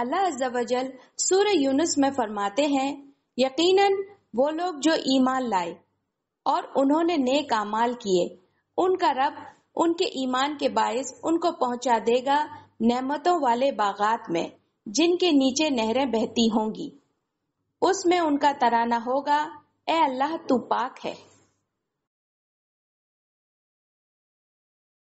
अल्लाह अजल सूर यूनुस में फरमाते हैं यकीनन वो लोग जो ईमान लाए और उन्होंने नेक अमाल किए उनका रब उनके ईमान के बायस उनको पहुंचा देगा नेमतों वाले बागात में जिनके नीचे नहरें बहती होंगी उसमें उनका तराना होगा ए अल्लाह तू पाक है